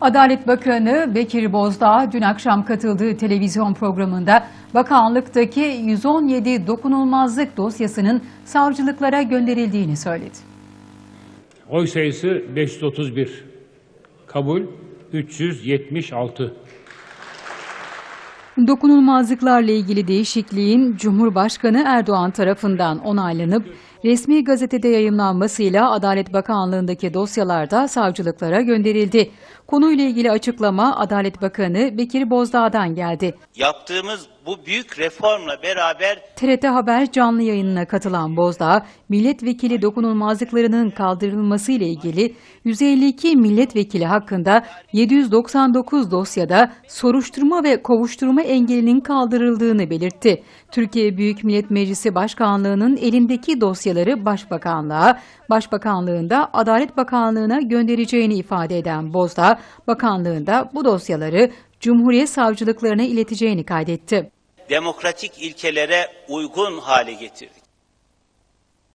Adalet Bakanı Bekir Bozdağ dün akşam katıldığı televizyon programında bakanlıktaki 117 dokunulmazlık dosyasının savcılıklara gönderildiğini söyledi. Oy sayısı 531, kabul 376, Dokunulmazlıklarla ilgili değişikliğin Cumhurbaşkanı Erdoğan tarafından onaylanıp resmi gazetede yayımlanmasıyla Adalet Bakanlığı'ndaki dosyalarda savcılıklara gönderildi. Konuyla ilgili açıklama Adalet Bakanı Bekir Bozdağ'dan geldi. Yaptığımız bu büyük reformla beraber TRT Haber canlı yayınına katılan Bozdağ, milletvekili dokunulmazlıklarının kaldırılması ile ilgili 152 milletvekili hakkında 799 dosyada soruşturma ve kovuşturma engelinin kaldırıldığını belirtti. Türkiye Büyük Millet Meclisi Başkanlığı'nın elindeki dosyaları Başbakanlığa, Başbakanlığında Adalet Bakanlığı'na göndereceğini ifade eden Bozda, bakanlığında bu dosyaları Cumhuriyet Savcılıklarına ileteceğini kaydetti. Demokratik ilkelere uygun hale getirdik.